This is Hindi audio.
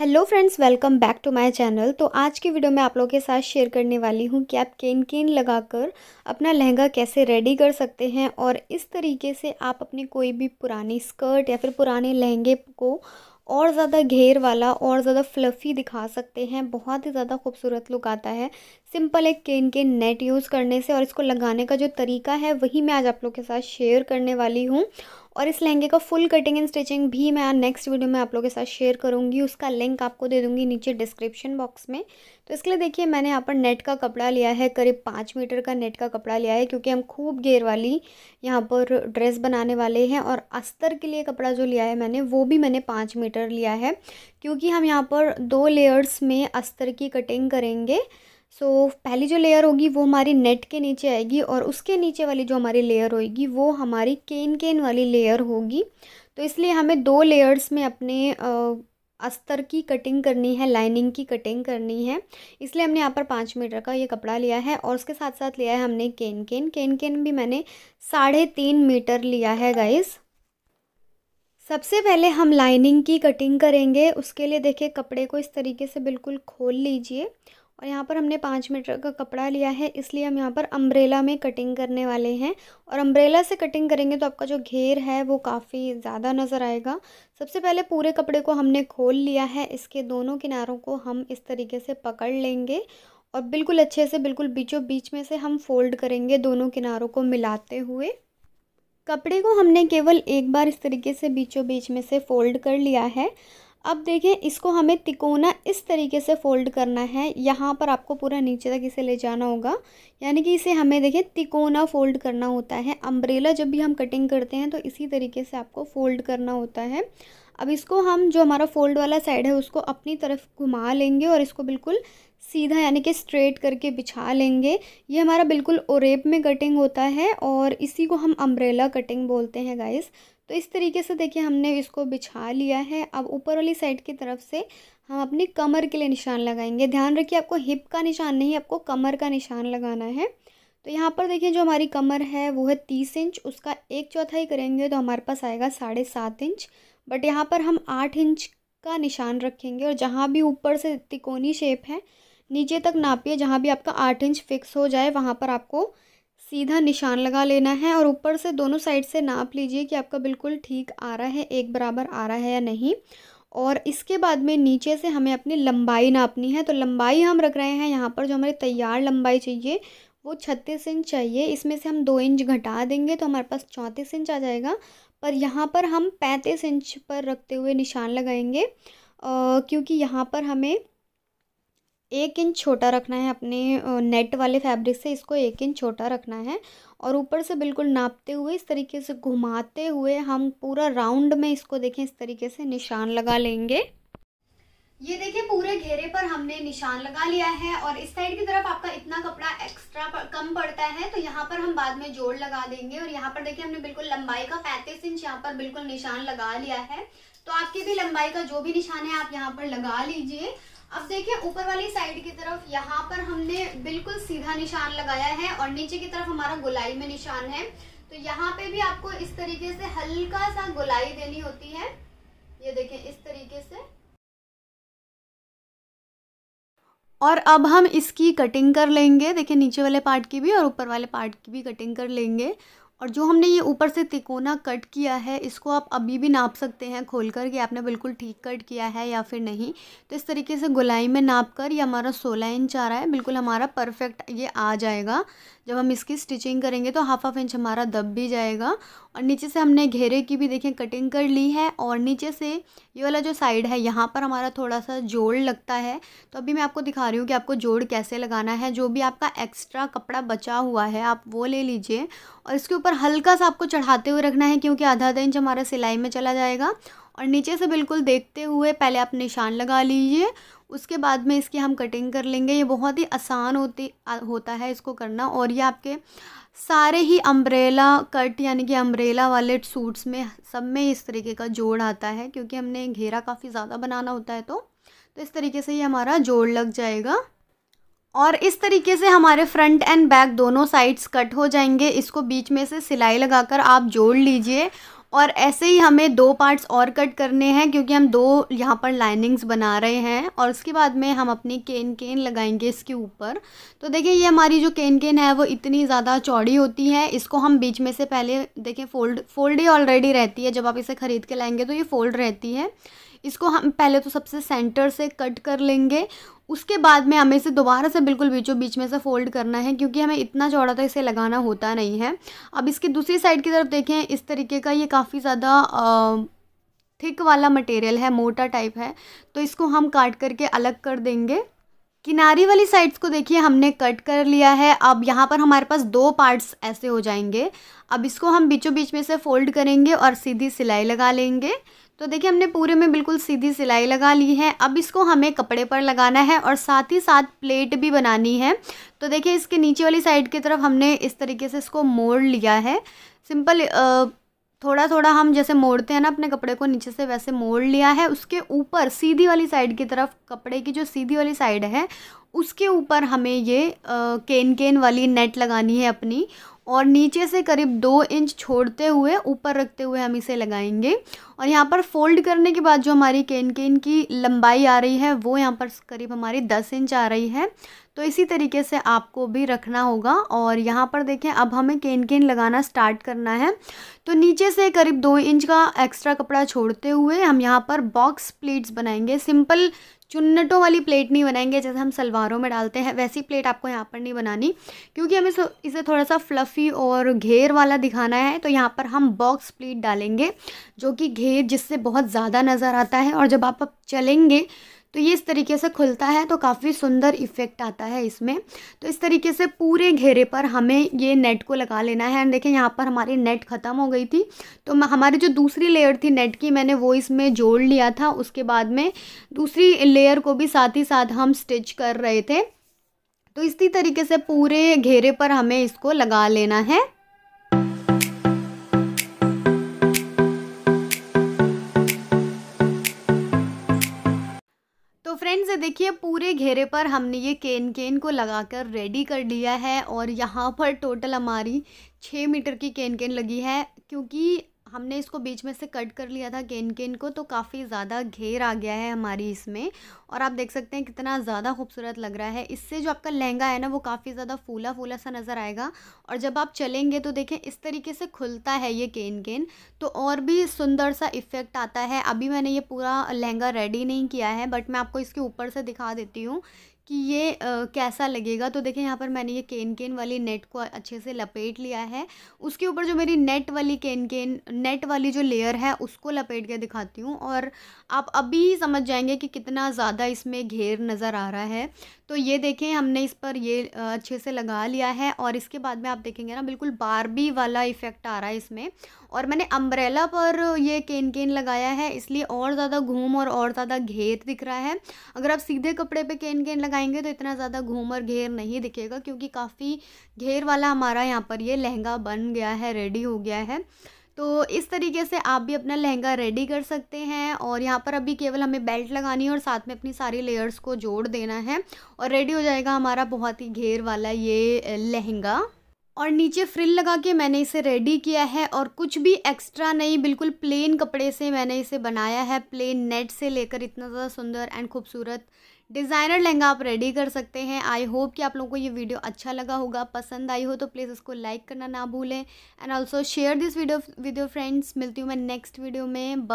hello friends welcome back to my channel तो आज की वीडियो में आप लोगों के साथ शेयर करने वाली हूँ कि आप केन केन लगाकर अपना लहंगा कैसे रेडी कर सकते हैं और इस तरीके से आप अपनी कोई भी पुरानी स्कर्ट या फिर पुराने लहंगे को और ज़्यादा घेर वाला और ज़्यादा फ्लफ़ी दिखा सकते हैं बहुत ही ज़्यादा खूबसूरत लुक आता है सिंपल एक केन के नेट यूज़ करने से और इसको लगाने का जो तरीका है वही मैं आज आप लोग के साथ शेयर करने वाली हूँ और इस लहंगे का फुल कटिंग एंड स्टिचिंग भी मैं नेक्स्ट वीडियो में आप लोगों के साथ शेयर करूँगी उसका लिंक आपको दे दूँगी नीचे डिस्क्रिप्शन बॉक्स में तो इसके लिए देखिए मैंने यहाँ पर नेट का कपड़ा लिया है करीब पाँच मीटर का नेट का कपड़ा लिया है क्योंकि हम खूब घेर वाली यहाँ पर ड्रेस बनाने वाले हैं और अस्तर के लिए कपड़ा जो लिया है मैंने वो भी मैंने पाँच मीटर लिया है क्योंकि हम यहाँ पर दो लेयर्स में अस्तर की कटिंग करेंगे सो so, पहली जो लेयर होगी वो हमारी नेट के नीचे आएगी और उसके नीचे वाली जो हमारी लेयर होगी वो हमारी केन केन वाली लेयर होगी तो इसलिए हमें दो लेयर्स में अपने आ, अस्तर की कटिंग करनी है लाइनिंग की कटिंग करनी है इसलिए हमने यहाँ पर पाँच मीटर का ये कपड़ा लिया है और उसके साथ साथ लिया है हमने केन केन केन केन भी मैंने साढ़े तीन मीटर लिया है गाइस सबसे पहले हम लाइनिंग की कटिंग करेंगे उसके लिए देखिए कपड़े को इस तरीके से बिल्कुल खोल लीजिए और यहाँ पर हमने पाँच मीटर का कपड़ा लिया है इसलिए हम यहाँ पर अम्ब्रेला में कटिंग करने वाले हैं और अम्ब्रेला से कटिंग करेंगे तो आपका जो घेर है वो काफ़ी ज़्यादा नज़र आएगा सबसे पहले पूरे कपड़े को हमने खोल लिया है इसके दोनों किनारों को हम इस तरीके से पकड़ लेंगे और बिल्कुल अच्छे से बिल्कुल बीचों बीच में से हम फोल्ड करेंगे दोनों किनारों को मिलाते हुए कपड़े को हमने केवल एक बार इस तरीके से बीचों बीच में से फोल्ड कर लिया है अब देखें इसको हमें तिकोना इस तरीके से फोल्ड करना है यहाँ पर आपको पूरा नीचे तक इसे ले जाना होगा यानी कि इसे हमें देखें तिकोना फोल्ड करना होता है अम्ब्रेला जब भी हम कटिंग करते हैं तो इसी तरीके से आपको फोल्ड करना होता है अब इसको हम जो हमारा फोल्ड वाला साइड है उसको अपनी तरफ घुमा लेंगे और इसको बिल्कुल सीधा यानी कि स्ट्रेट करके बिछा लेंगे ये हमारा बिल्कुल ओरेप में कटिंग होता है और इसी को हम अम्ब्रेला कटिंग बोलते हैं गाइस तो इस तरीके से देखिए हमने इसको बिछा लिया है अब ऊपर वाली साइड की तरफ से हम अपनी कमर के लिए निशान लगाएंगे ध्यान रखिए आपको हिप का निशान नहीं आपको कमर का निशान लगाना है तो यहाँ पर देखिए जो हमारी कमर है वो है तीस इंच उसका एक चौथाई करेंगे तो हमारे पास आएगा साढ़े सात इंच बट यहाँ पर हम आठ इंच का निशान रखेंगे और जहाँ भी ऊपर से तिकोनी शेप है नीचे तक नापिए जहाँ भी आपका आठ इंच फिक्स हो जाए वहाँ पर आपको सीधा निशान लगा लेना है और ऊपर से दोनों साइड से नाप लीजिए कि आपका बिल्कुल ठीक आ रहा है एक बराबर आ रहा है या नहीं और इसके बाद में नीचे से हमें अपनी लंबाई नापनी है तो लंबाई हम रख रहे हैं यहाँ पर जो हमारी तैयार लंबाई चाहिए वो छत्तीस इंच चाहिए इसमें से हम दो इंच घटा देंगे तो हमारे पास चौंतीस इंच आ जाएगा पर यहाँ पर हम पैंतीस इंच पर रखते हुए निशान लगाएंगे क्योंकि यहाँ पर हमें एक इंच छोटा रखना है अपने नेट वाले फैब्रिक से इसको एक इंच छोटा रखना है और ऊपर से बिल्कुल नापते हुए इस तरीके से घुमाते हुए हम पूरा राउंड में इसको देखें इस तरीके से निशान लगा लेंगे ये देखिए पूरे घेरे पर हमने निशान लगा लिया है और इस साइड की तरफ आपका इतना कपड़ा एक्स्ट्रा पर, कम पड़ता है तो यहाँ पर हम बाद में जोड़ लगा देंगे और यहाँ पर देखिए हमने बिल्कुल लंबाई का पैंतीस इंच यहाँ पर बिल्कुल निशान लगा लिया है तो आपकी भी लंबाई का जो भी निशान है आप यहाँ पर लगा लीजिए अब देखिए ऊपर वाली साइड की तरफ यहाँ पर हमने बिल्कुल सीधा निशान लगाया है और नीचे की तरफ हमारा गुलाई में निशान है तो यहाँ पे भी आपको इस तरीके से हल्का सा गुलाई देनी होती है ये देखिए इस तरीके से और अब हम इसकी कटिंग कर लेंगे देखिए नीचे वाले पार्ट की भी और ऊपर वाले पार्ट की भी कटिंग कर लेंगे और जो हमने ये ऊपर से तिकोना कट किया है इसको आप अभी भी नाप सकते हैं खोल कर कि आपने बिल्कुल ठीक कट किया है या फिर नहीं तो इस तरीके से गुलाई में नाप कर ये हमारा सोलह इंच आ रहा है बिल्कुल हमारा परफेक्ट ये आ जाएगा जब हम इसकी स्टिचिंग करेंगे तो हाफ हाफ इंच हमारा दब भी जाएगा और नीचे से हमने घेरे की भी देखें कटिंग कर ली है और नीचे से ये वाला जो साइड है यहाँ पर हमारा थोड़ा सा जोड़ लगता है तो अभी मैं आपको दिखा रही हूँ कि आपको जोड़ कैसे लगाना है जो भी आपका एक्स्ट्रा कपड़ा बचा हुआ है आप वो ले लीजिए और इसके ऊपर हल्का सा आपको चढ़ाते हुए रखना है क्योंकि आधा आधा इंच हमारा सिलाई में चला जाएगा और नीचे से बिल्कुल देखते हुए पहले आप निशान लगा लीजिए उसके बाद में इसकी हम कटिंग कर लेंगे ये बहुत ही आसान होती होता है इसको करना और ये आपके सारे ही अम्ब्रेला कट यानी कि अम्ब्रेला वाले सूट्स में सब में इस तरीके का जोड़ आता है क्योंकि हमने घेरा काफ़ी ज़्यादा बनाना होता है तो तो इस तरीके से ये हमारा जोड़ लग जाएगा और इस तरीके से हमारे फ्रंट एंड बैक दोनों साइड्स कट हो जाएंगे इसको बीच में से सिलाई लगाकर आप जोड़ लीजिए और ऐसे ही हमें दो पार्ट्स और कट करने हैं क्योंकि हम दो यहाँ पर लाइनिंग्स बना रहे हैं और उसके बाद में हम अपनी केन केन लगाएंगे इसके ऊपर तो देखिए ये हमारी जो केन केन है वो इतनी ज़्यादा चौड़ी होती है इसको हम बीच में से पहले देखें फोल्ड फोल्ड ही ऑलरेडी रहती है जब आप इसे ख़रीद के लाएंगे तो ये फोल्ड रहती है इसको हम पहले तो सबसे सेंटर से कट कर लेंगे उसके बाद में हमें इसे दोबारा से बिल्कुल बीचों बीच में से फोल्ड करना है क्योंकि हमें इतना चौड़ा तो इसे लगाना होता नहीं है अब इसकी दूसरी साइड की तरफ देखें इस तरीके का ये काफ़ी ज़्यादा थिक वाला मटेरियल है मोटा टाइप है तो इसको हम काट करके अलग कर देंगे किनारी वाली साइड्स को देखिए हमने कट कर लिया है अब यहाँ पर हमारे पास दो पार्ट्स ऐसे हो जाएंगे अब इसको हम बीचों बीच में से फोल्ड करेंगे और सीधी सिलाई लगा लेंगे तो देखिए हमने पूरे में बिल्कुल सीधी सिलाई लगा ली है अब इसको हमें कपड़े पर लगाना है और साथ ही साथ प्लेट भी बनानी है तो देखिए इसके नीचे वाली साइड की तरफ हमने इस तरीके से इसको मोड़ लिया है सिंपल थोड़ा थोड़ा हम जैसे मोड़ते हैं ना अपने कपड़े को नीचे से वैसे मोड़ लिया है उसके ऊपर सीधी वाली साइड की तरफ कपड़े की जो सीधी वाली साइड है उसके ऊपर हमें ये आ, केन केन वाली नेट लगानी है अपनी और नीचे से करीब दो इंच छोड़ते हुए ऊपर रखते हुए हम इसे लगाएंगे और यहाँ पर फोल्ड करने के बाद जो हमारी केन केन की लंबाई आ रही है वो यहाँ पर करीब हमारी दस इंच आ रही है तो इसी तरीके से आपको भी रखना होगा और यहाँ पर देखें अब हमें केन केन लगाना स्टार्ट करना है तो नीचे से करीब दो इंच का एक्स्ट्रा कपड़ा छोड़ते हुए हम यहाँ पर बॉक्स प्लीट्स बनाएंगे सिंपल चुन्नटों वाली प्लेट नहीं बनाएंगे जैसे हम सलवारों में डालते हैं वैसी प्लेट आपको यहाँ पर नहीं बनानी क्योंकि हमें इसे थोड़ा सा फ्लफ़ी और घेर वाला दिखाना है तो यहाँ पर हम बॉक्स प्लेट डालेंगे जो कि घेर जिससे बहुत ज़्यादा नज़र आता है और जब आप चलेंगे तो ये इस तरीके से खुलता है तो काफ़ी सुंदर इफ़ेक्ट आता है इसमें तो इस तरीके से पूरे घेरे पर हमें ये नेट को लगा लेना है एंड देखें यहाँ पर हमारी नेट ख़त्म हो गई थी तो हमारी जो दूसरी लेयर थी नेट की मैंने वो इसमें जोड़ लिया था उसके बाद में दूसरी लेयर को भी साथ ही साथ हम स्टिच कर रहे थे तो इसी तरीके से पूरे घेरे पर हमें इसको लगा लेना है फ्रेंड्स ये देखिए पूरे घेरे पर हमने ये केन केन को लगाकर रेडी कर लिया है और यहाँ पर टोटल हमारी छः मीटर की केन केन लगी है क्योंकि हमने इसको बीच में से कट कर लिया था केन केन को तो काफ़ी ज़्यादा घेर आ गया है हमारी इसमें और आप देख सकते हैं कितना ज़्यादा खूबसूरत लग रहा है इससे जो आपका लहंगा है ना वो काफ़ी ज़्यादा फूला फूला सा नज़र आएगा और जब आप चलेंगे तो देखें इस तरीके से खुलता है ये केन केन तो और भी सुंदर सा इफ़ेक्ट आता है अभी मैंने ये पूरा लहंगा रेडी नहीं किया है बट मैं आपको इसके ऊपर से दिखा देती हूँ कि ये आ, कैसा लगेगा तो देखें यहाँ पर मैंने ये केन केन वाली नेट को अच्छे से लपेट लिया है उसके ऊपर जो मेरी नेट वाली केन केन नेट वाली जो लेयर है उसको लपेट के दिखाती हूँ और आप अभी ही समझ जाएंगे कि कितना ज़्यादा इसमें घेर नज़र आ रहा है तो ये देखें हमने इस पर ये अच्छे से लगा लिया है और इसके बाद में आप देखेंगे ना बिल्कुल बारबी वाला इफ़ेक्ट आ रहा है इसमें और मैंने अम्ब्रेला पर ये केन केन लगाया है इसलिए और ज़्यादा घूम और और ज़्यादा घेर दिख रहा है अगर आप सीधे कपड़े पर केन केन लगा लगाएंगे तो इतना ज़्यादा घूमर घेर नहीं दिखेगा क्योंकि काफ़ी घेर वाला हमारा यहाँ पर ये लहंगा बन गया है रेडी हो गया है तो इस तरीके से आप भी अपना लहंगा रेडी कर सकते हैं और यहाँ पर अभी केवल हमें बेल्ट लगानी है और साथ में अपनी सारी लेयर्स को जोड़ देना है और रेडी हो जाएगा हमारा बहुत ही घेर वाला ये लहंगा और नीचे फ्रिल लगा के मैंने इसे रेडी किया है और कुछ भी एक्स्ट्रा नहीं बिल्कुल प्लेन कपड़े से मैंने इसे बनाया है प्लेन नेट से लेकर इतना ज़्यादा सुंदर एंड खूबसूरत डिज़ाइनर लहंगा आप रेडी कर सकते हैं आई होप कि आप लोगों को ये वीडियो अच्छा लगा होगा पसंद आई हो तो प्लीज़ इसको लाइक करना ना भूलें and also share this video with your friends मिलती हूँ मैं नेक्स्ट वीडियो में